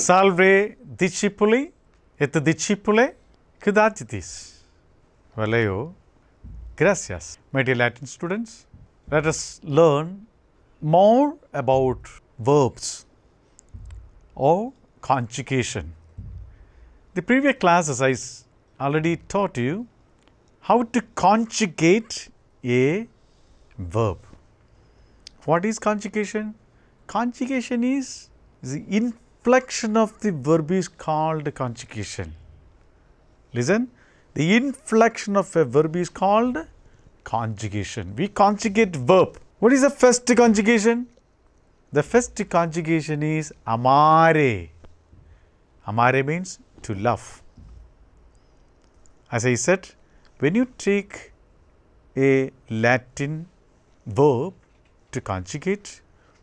Salve discipuli et discipule cudatis. Valeo, gracias. My dear Latin students, let us learn more about verbs or conjugation. The previous classes I already taught you how to conjugate a verb. What is conjugation? Conjugation is the in inflection of the verb is called conjugation. Listen, the inflection of a verb is called conjugation. We conjugate verb. What is the first conjugation? The first conjugation is amare. Amare means to love. As I said, when you take a Latin verb to conjugate,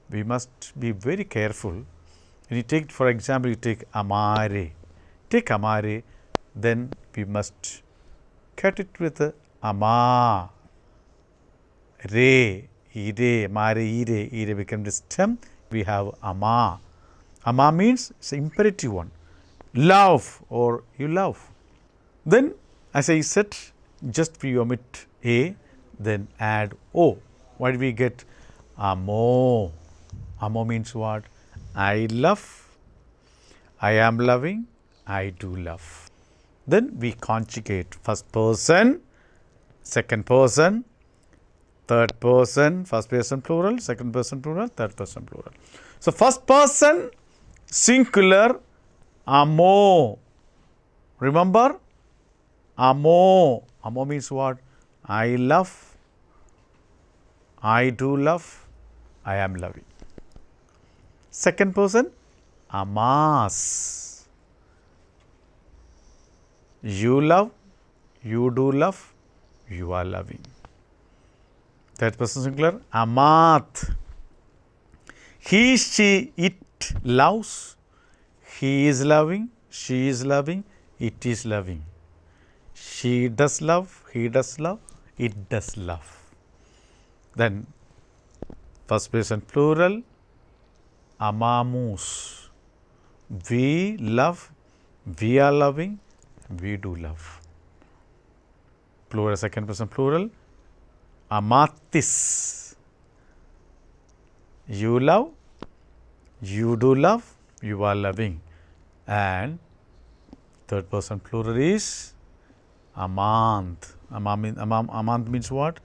we must be very careful when you take for example, you take amare, take amare, then we must cut it with ama, re, ire, mare, ire, ire becomes stem, we have ama. Ama means it's an imperative one, love or you love. Then as I said, just we omit a, then add o. What do we get? Amo. Amo means what? I love, I am loving, I do love. Then we conjugate first person, second person, third person, first person plural, second person plural, third person plural. So, first person singular amo. Remember? Amo. Amo means what? I love, I do love, I am loving second person amas. You love, you do love, you are loving. Third person singular amat. He, she, it loves, he is loving, she is loving, it is loving. She does love, he does love, it does love. Then first person plural, amamus. We love, we are loving, we do love. Plural, second person plural, amatis. You love, you do love, you are loving. And third person plural is amant. Amam, amam, amant means what?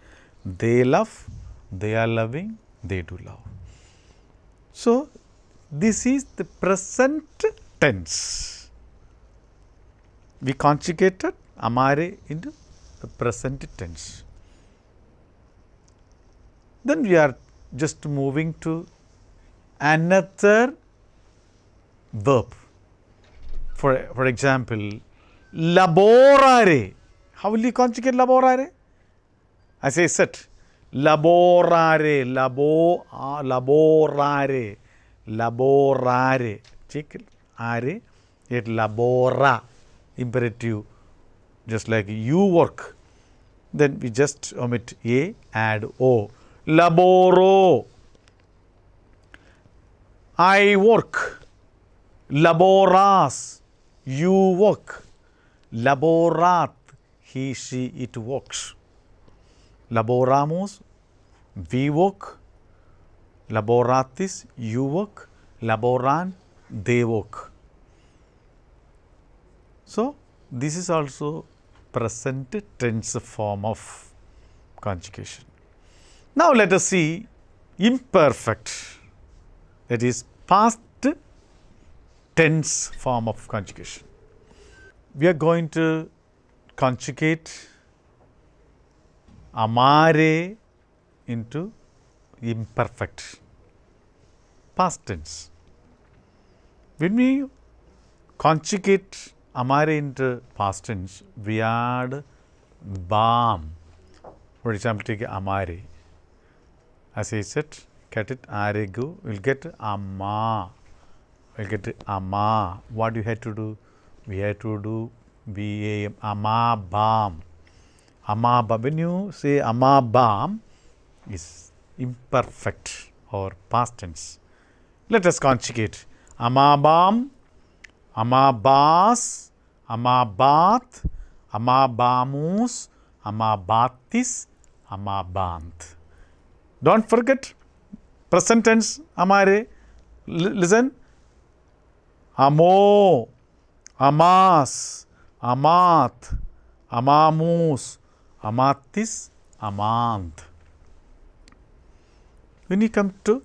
They love, they are loving, they do love. So, this is the present tense. We conjugated amare into the present tense. Then we are just moving to another verb. For, for example, laborare. How will you conjugate laborare? As I said, laborare, labo, uh, laborare laborare. Check it. Are it labora imperative just like you work. Then we just omit a, add o. Laboro. I work. Laboras. You work. Laborat. He, she, it works. Laboramos. We work laboratis, you work, laboran, they work. So, this is also present tense form of conjugation. Now, let us see imperfect that is past tense form of conjugation. We are going to conjugate amare into imperfect. past tense. When we conjugate amare into past tense, we add bam. For example, take amare. As I said, get it aregu, we'll get amma. We'll get amma. What you have to do? We have to do BAM, amma bam. Amma bam. When you say amma bam, is imperfect or past tense. Let us conjugate amabam, amabas, amabat, amabamus, amabatis, amabant. Don't forget present tense amare. listen. Amo, amas, amat, amamus, amatis, amant. When you come to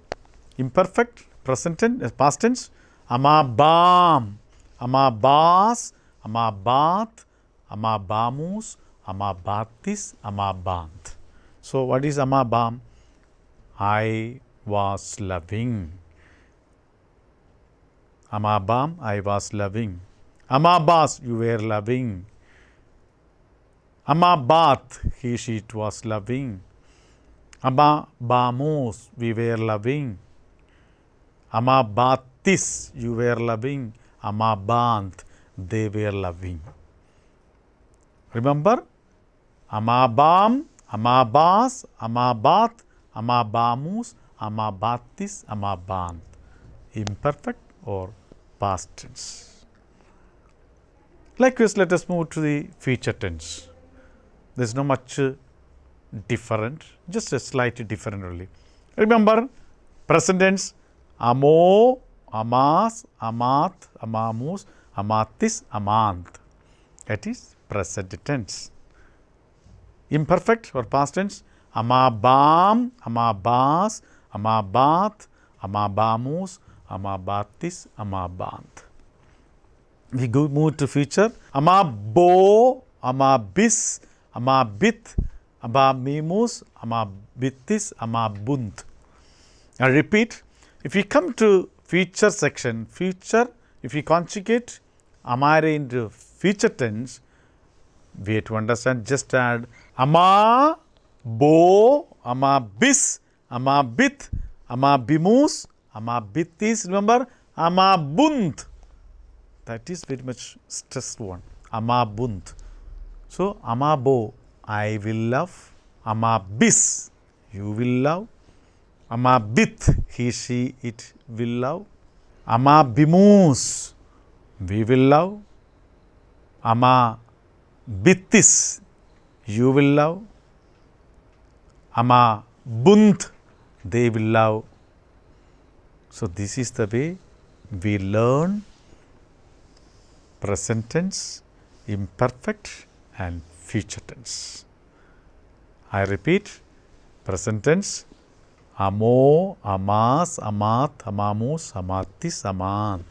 imperfect, present tense, uh, past tense, amabam, amabas, amabat, amabamus, amabatis, amabant. So, what is amabam? I was loving. Amabam, I was loving. Amabas, you were loving. Amabat, he, she, it was loving. Abba, we were loving. Amabatis, you were loving. Amabant, they were loving. Remember? Amabam, Amabas, Amabat, Amabamus, Amabatis, Amabant. Imperfect or past tense. Likewise, let us move to the future tense. There is no much uh, different, just a slight different only. Remember, present tense amo, amas, amath, amamus, amatis, amant. That is present tense. Imperfect or past tense, amabam, amabas, amabath, amabamus, amabatis, amabant. We go move to future, amabo, amabis, amabith, amabimus, amabitis, amabunt. I repeat, if we come to feature section, feature if we conjugate amare into feature tense, we have to understand just add ama, bo, ama bis, ama bit, ama bimus, ama bitis, remember ama bunt. That is very much stressed one, ama bunt. So, ama bo, I will love, ama bis, you will love, Amabith, he, she, it will love. Amabimus, we will love. Amabitis, you will love. Amabunt, they will love. So, this is the way we learn present tense, imperfect and future tense. I repeat, present tense, Amo, amas, amath, amamus, amatis, amant.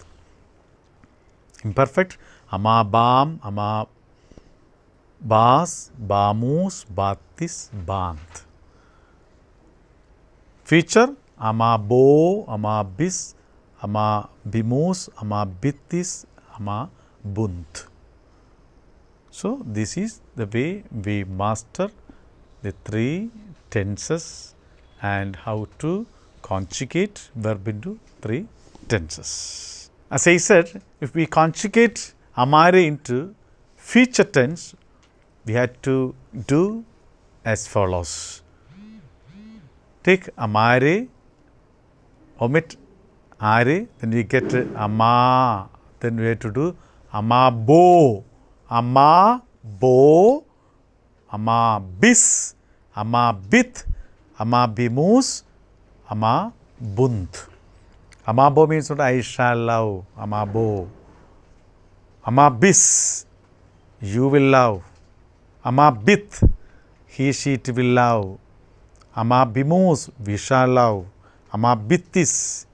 Imperfect, amabam, amabas, bamus, batis, banth. Feature, amabo, amabis, amabimus, amabitis, amabunt. So, this is the way we master the three tenses and how to conjugate verb into three tenses. As I said, if we conjugate amare into future tense, we had to do as follows. Take amare, omit are, then we get ama, then we have to do "ama bis," amabis, amabith, Ama bimus, ama bunt. Amabo means what? I shall love. Amabo. Amabis. You will love. bit, He, she, it will love. Amabimus. We shall love. Amabitis.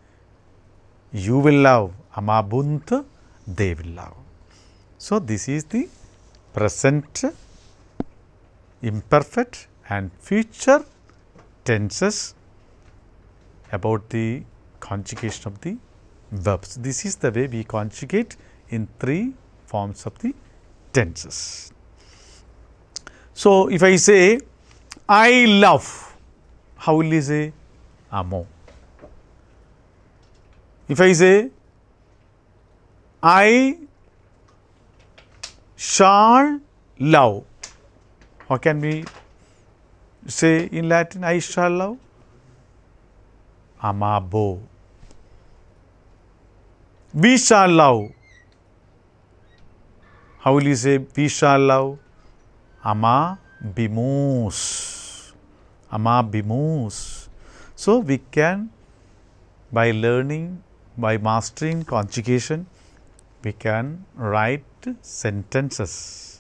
You will love. Amabunt. They will love. So, this is the present, imperfect and future tenses about the conjugation of the verbs. This is the way we conjugate in three forms of the tenses. So, if I say I love, how will you say amo? If I say I shall love, how can we say in Latin, I shall love, amabo. We shall love. How will you say, we shall love? Ama Amabimus. So, we can, by learning, by mastering conjugation, we can write sentences.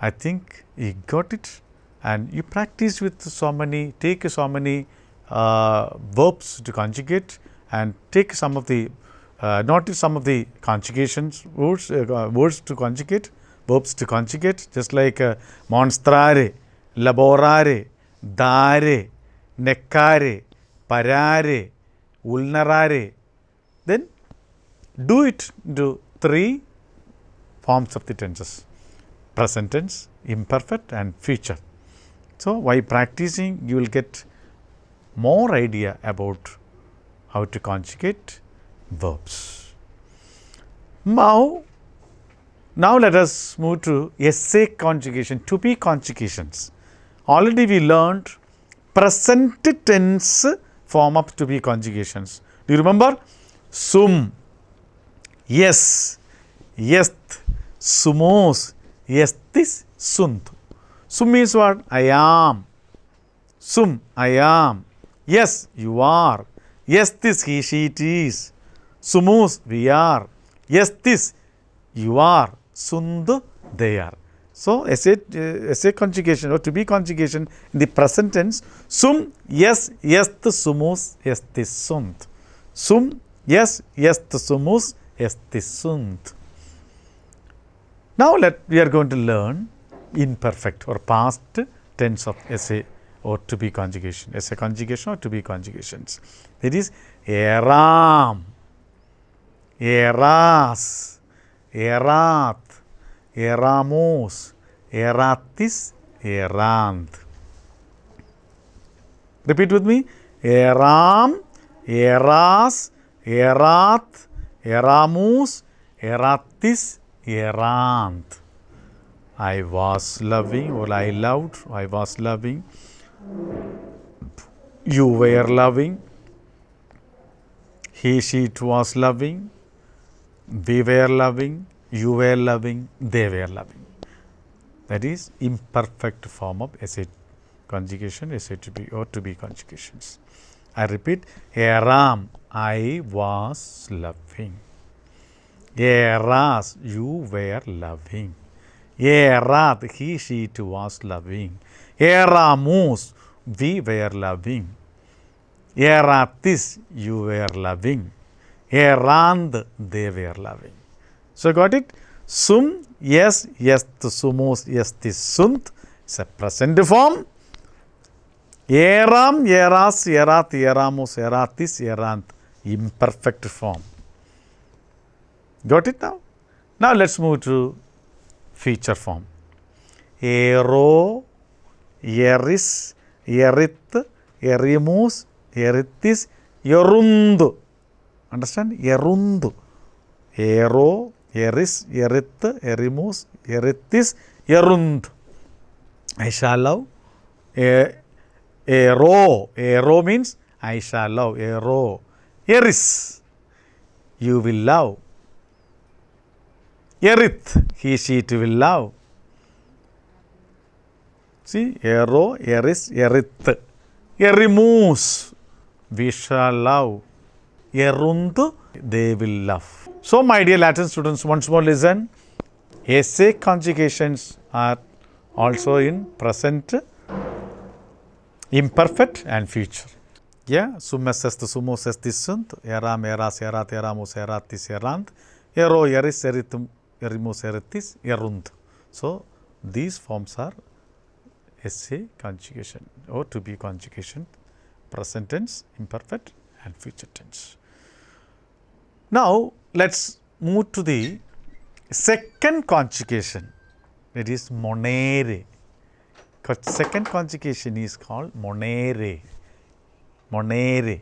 I think you got it and you practice with so many, take so many uh, verbs to conjugate and take some of the, uh, notice some of the conjugations, words, uh, uh words to conjugate, verbs to conjugate, just like uh, monstrare, laborare, dare, neccare, parare, ulnerare. Then do it into three forms of the tenses present tense, imperfect and future. So, while practicing you will get more idea about how to conjugate verbs. Now, now let us move to SA conjugation, to be conjugations. Already we learned present tense form of to be conjugations. Do you remember? Sum, yes, yes, sumos, this sunt. Sum means what? I am. Sum, I am. Yes, you are. Yes, this, he, she, it is. Sumus, we are. Yes, this, you are. Sund, they are. So, a uh, conjugation or to be conjugation in the present tense, sum, yes, yes, the sumus, yes, this sunt. Sum, yes, yes, the sumus, yes, this sunt. Now, let we are going to learn imperfect or past tense of sa or to be conjugation, sa conjugation or to be conjugations. That is eram, eras, erat, eramos, eratis, erant. Repeat with me eram, eras, erat, eramos, eratis, Yerant. I was loving or I loved, I was loving, you were loving, he, she, it was loving, we were loving, you were loving, they were loving. That is imperfect form of SA conjugation, SA to be or to be conjugations. I repeat, Aram, I was loving. Eras, you were loving. Erat, he, she, it was loving. Eramus, we were loving. Eratis, you were loving. Erand, they were loving. So, got it? Sum, yes, yes, to sumos, yes, this sunt. It's a present form. Eram, eras, erat, eramus, eratis, erant. Imperfect form. Got it now? Now, let us move to feature form. Aerò, eris, erith, erimus, erithis, erundu. Understand? Erundu. Aerò, eris, erith, erimus, erithis, erund. I shall love. Aerò. Aerò means I shall love. Aerò. eris. You will love erith, he, she, it will love. See, ero, eris, erith. Erimus, we shall love. Erundu, they will love. So, my dear Latin students, once more listen. Esse conjugations are also in present, imperfect and future. Yeah, sumes est sumus est sunt, eram eras erat eramus eratis erant, ero eris eritum Erimoceretis erunt. So, these forms are SA conjugation or to be conjugation present tense, imperfect and future tense. Now, let us move to the second conjugation that is monere. Second conjugation is called monere, monere,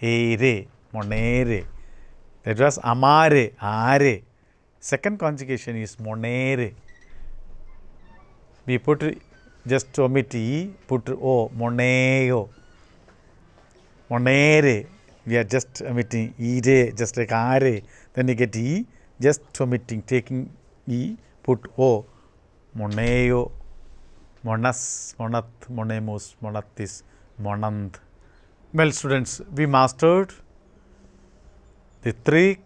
ere, monere. That was amare, are. Second conjugation is monere. We put just omit e, put o, moneo, monere. We are just omitting ere, just like are. Then you get e, just omitting, taking e, put o, moneo, monas, monat, monemos, monatis, monand. Well, students, we mastered the three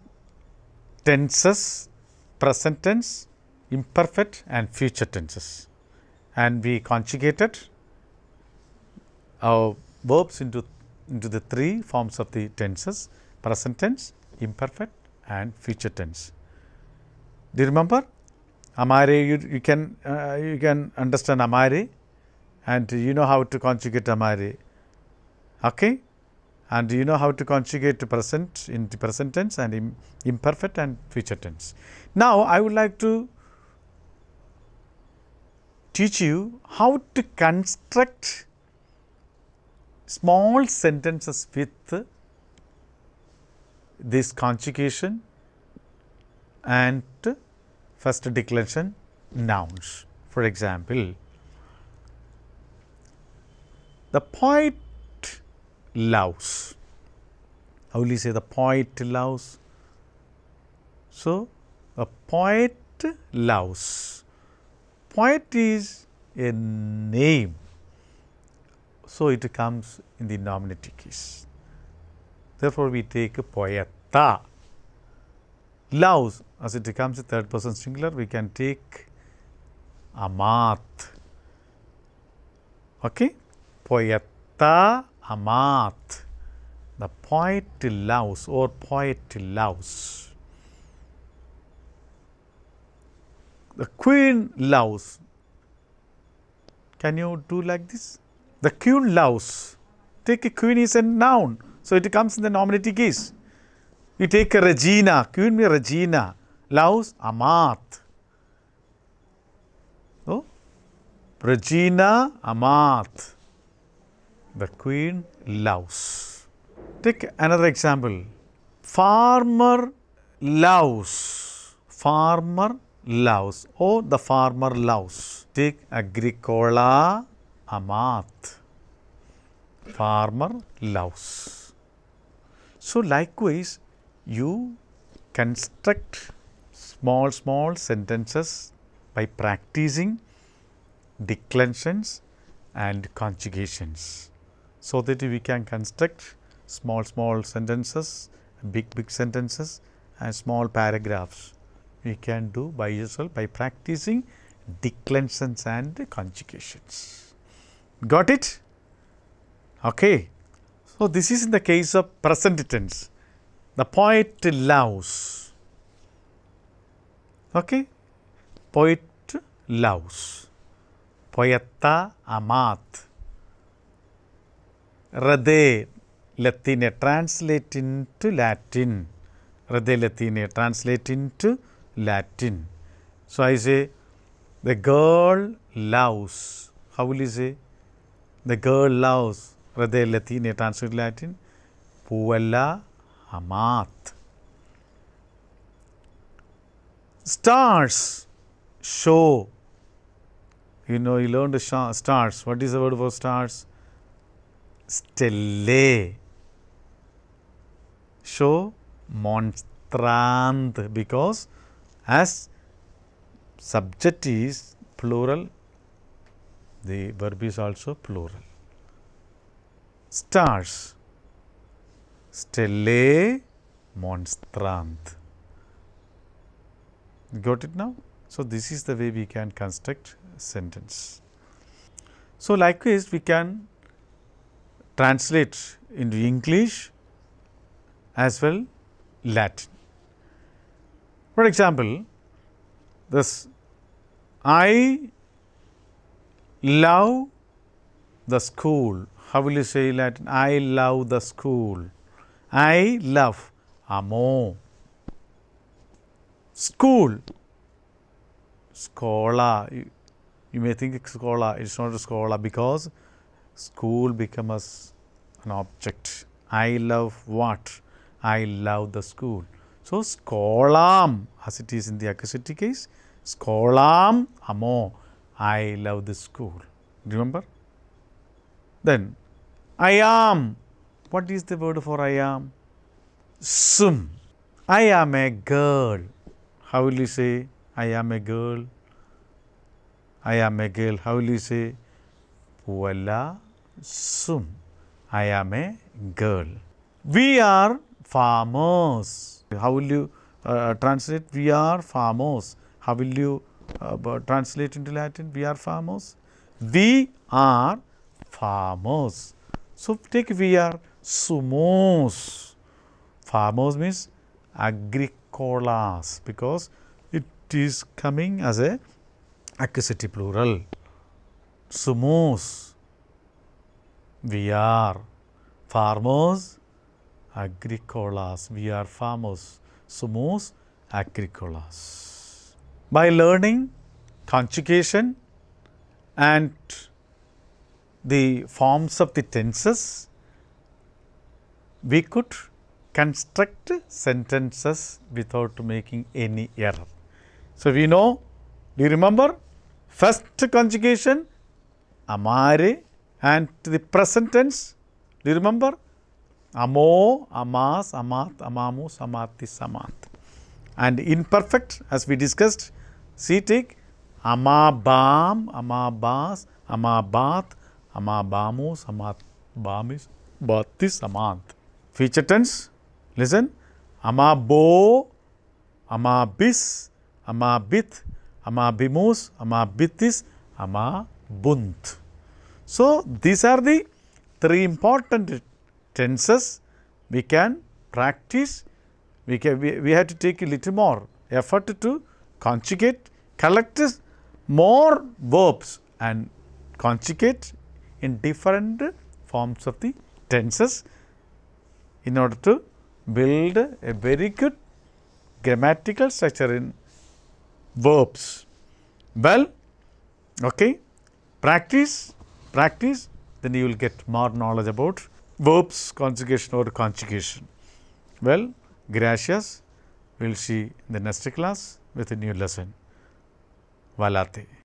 tenses present tense, imperfect and future tenses and we conjugated our verbs into, into the three forms of the tenses present tense, imperfect and future tense. Do you remember? Amare, you, you can uh, you can understand amare and you know how to conjugate amare. Okay? and you know how to conjugate present in the present tense and imperfect and future tense. Now, I would like to teach you how to construct small sentences with this conjugation and first declension nouns. For example, the poet loves. How will you say the poet Laos? So, a poet Laos. Poet is a name. So, it comes in the nominative case. Therefore, we take a poeta. Laos, as it becomes a third person singular, we can take amat. Okay? Poeta Amat, the loves or loves. The Queen loves. can you do like this? The Queen loves. take a Queen is a noun, so it comes in the nominative case. You take a Regina, Queen means Regina, Loves amat. Oh? Regina amat. The queen loves. Take another example. Farmer loves. Farmer loves. Oh, the farmer loves. Take agricola amat. Farmer loves. So, likewise, you construct small, small sentences by practicing declensions and conjugations so that we can construct small small sentences, big big sentences and small paragraphs. We can do by yourself by practicing declensions and conjugations. Got it? Okay. So, this is in the case of present tense. The poet loves. Okay. Poet loves. Poeta amat. Rade Latine translate into Latin. Rade Latine translate into Latin. So, I say the girl loves. How will you say? The girl loves. Rade Latine translate Latin. Puella amat. Stars show. You know, you learned stars. What is the word for stars? stelle, show monstrand because as subject is plural, the verb is also plural. Stars, stelle monstrand. Got it now? So, this is the way we can construct sentence. So, likewise, we can translate into English as well Latin. For example, this I love the school. How will you say Latin? I love the school. I love amo. School. Scola. You, you may think scola. It is not a scola because school becomes an object. I love what? I love the school. So, skolam as it is in the accusative case, skolam amo, I love the school. Remember? Then, I am. What is the word for I am? Sum. I am a girl. How will you say, I am a girl? I am a girl. How will you say, well, sum. I am a girl. We are farmers. How will you uh, uh translate? We are farmers. How will you uh, translate into Latin? We are farmers. We are farmers. So, take we are sumos. Farmers means agricolas because it is coming as a accusative plural sumos. We are farmers, agricolas. We are farmers, Sumos agricolas. By learning conjugation and the forms of the tenses, we could construct sentences without making any error. So, we know, do you remember? First conjugation, amare and to the present tense, do you remember? Amo, amas, amat, amamus, amati, samat. And imperfect as we discussed, take, amabam, amabas, amabat, amabamus, amabamis, bati, samat. Future tense, listen, amabo, amabis, amabit, amabimus, amabitis, amabunt. So, these are the three important tenses we can practice, we, can, we, we have to take a little more effort to conjugate, collect more verbs and conjugate in different forms of the tenses in order to build a very good grammatical structure in verbs. Well, okay, practice practice, then you will get more knowledge about verbs conjugation or conjugation. Well, gracias, we will see in the next class with a new lesson. Valate.